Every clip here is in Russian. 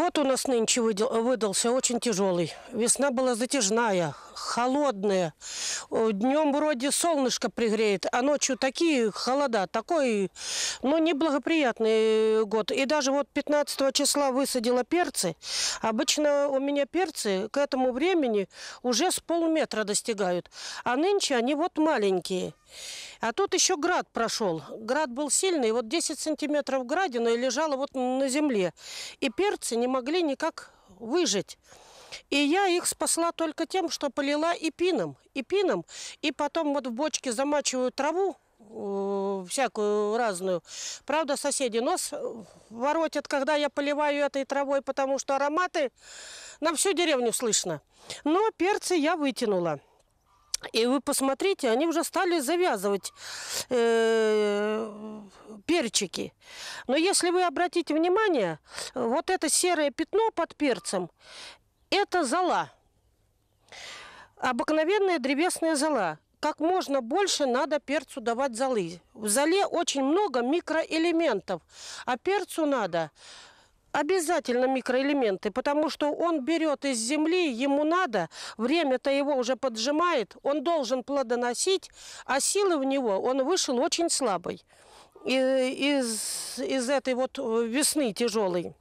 Год у нас нынче выдался очень тяжелый. Весна была затяжная, холодная. Э, Днем вроде солнышко пригреет, а ночью такие холода, такой, ну, неблагоприятный э, год. И даже вот 15 числа высадила перцы. Обычно у меня перцы к этому времени уже с полметра достигают. А нынче они вот маленькие. А тут еще град прошел. Град был сильный, вот 10 сантиметров градина и лежала вот на земле. И перцы не могли никак выжить. И я их спасла только тем, что полила и пином, и пином. И потом вот в бочке замачиваю траву, э, всякую разную. Правда, соседи нос э, воротят, когда я поливаю этой травой, потому что ароматы на всю деревню слышно. Но перцы я вытянула. И вы посмотрите, они уже стали завязывать э, перчики. Но если вы обратите внимание, вот это серое пятно под перцем, это зала Обыкновенная древесная зала. Как можно больше надо перцу давать золы. В зале очень много микроэлементов, а перцу надо обязательно микроэлементы, потому что он берет из земли, ему надо, время-то его уже поджимает, он должен плодоносить, а силы в него он вышел очень слабый из, из этой вот э, весны тяжелой.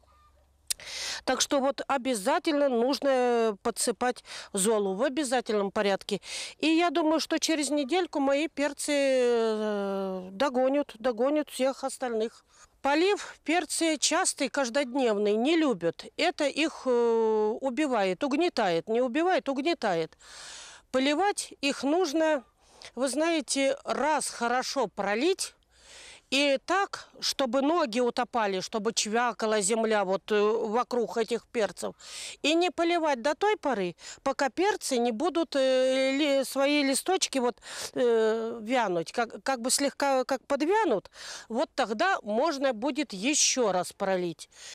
Так что вот обязательно нужно э, подсыпать золу в обязательном порядке. И я думаю, что через недельку мои перцы э, догонят, догонят всех остальных. Полив перцы частый, каждодневный, не любят. Это их э, убивает, угнетает. Не убивает, угнетает. Поливать их нужно, вы знаете, раз хорошо пролить, и так, чтобы ноги утопали, чтобы чвякала земля вот э, вокруг этих перцев. И не поливать до той поры, пока перцы не будут э, свои листочки вот э, вянуть, как, как бы слегка как подвянут, вот тогда можно будет еще раз пролить.